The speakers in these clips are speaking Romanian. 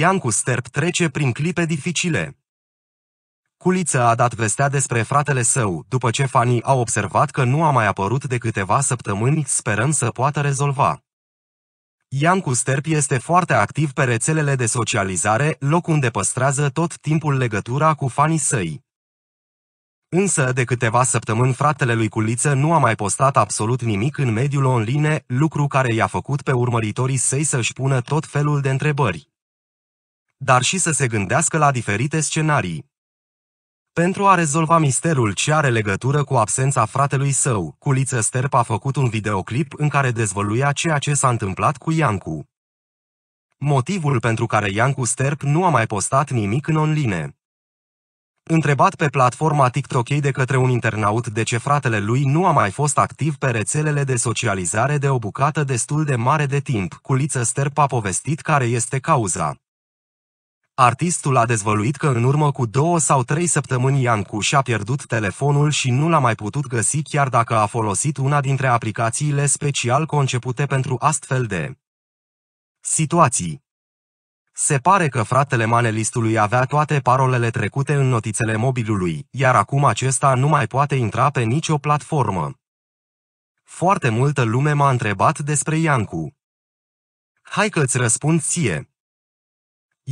Iancu Sterp trece prin clipe dificile. Culiță a dat vestea despre fratele său, după ce fanii au observat că nu a mai apărut de câteva săptămâni, sperând să poată rezolva. Iancu Sterp este foarte activ pe rețelele de socializare, loc unde păstrează tot timpul legătura cu fanii săi. Însă, de câteva săptămâni, fratele lui Culiță nu a mai postat absolut nimic în mediul online, lucru care i-a făcut pe urmăritorii săi să-și pună tot felul de întrebări dar și să se gândească la diferite scenarii. Pentru a rezolva misterul ce are legătură cu absența fratelui său, Culiță Sterp a făcut un videoclip în care dezvăluia ceea ce s-a întâmplat cu Iancu. Motivul pentru care Iancu Sterp nu a mai postat nimic în online. Întrebat pe platforma TikTok de către un internaut de ce fratele lui nu a mai fost activ pe rețelele de socializare de o bucată destul de mare de timp, Culiță Sterp a povestit care este cauza. Artistul a dezvăluit că în urmă cu două sau trei săptămâni Iancu și-a pierdut telefonul și nu l-a mai putut găsi chiar dacă a folosit una dintre aplicațiile special concepute pentru astfel de situații. Se pare că fratele manelistului avea toate parolele trecute în notițele mobilului, iar acum acesta nu mai poate intra pe nicio platformă. Foarte multă lume m-a întrebat despre Iancu. Hai că-ți răspund ție.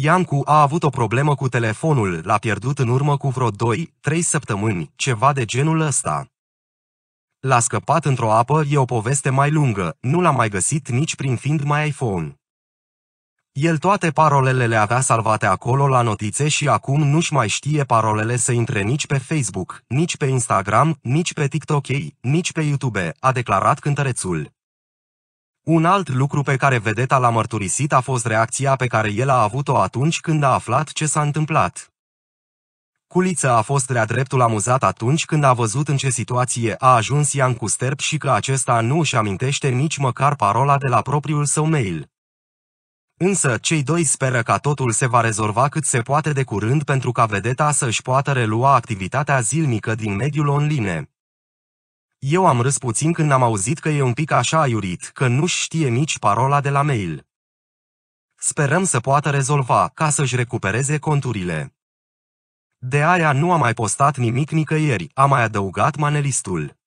Iancu a avut o problemă cu telefonul, l-a pierdut în urmă cu vreo 2-3 săptămâni, ceva de genul ăsta. L-a scăpat într-o apă e o poveste mai lungă, nu l-a mai găsit nici prin fiind mai iPhone. El toate parolele le avea salvate acolo la notițe și acum nu-și mai știe parolele să intre nici pe Facebook, nici pe Instagram, nici pe TikTok, nici pe YouTube, a declarat cântărețul. Un alt lucru pe care vedeta l-a mărturisit a fost reacția pe care el a avut-o atunci când a aflat ce s-a întâmplat. Culiță a fost de-a dreptul amuzat atunci când a văzut în ce situație a ajuns Ian cu Sterp și că acesta nu își amintește nici măcar parola de la propriul său mail. Însă, cei doi speră ca totul se va rezolva cât se poate de curând pentru ca vedeta să și poată relua activitatea zilnică din mediul online. Eu am râs puțin când am auzit că e un pic așa aiurit, că nu știe nici parola de la mail. Sperăm să poată rezolva, ca să-și recupereze conturile. De aia nu a mai postat nimic nicăieri, a mai adăugat manelistul.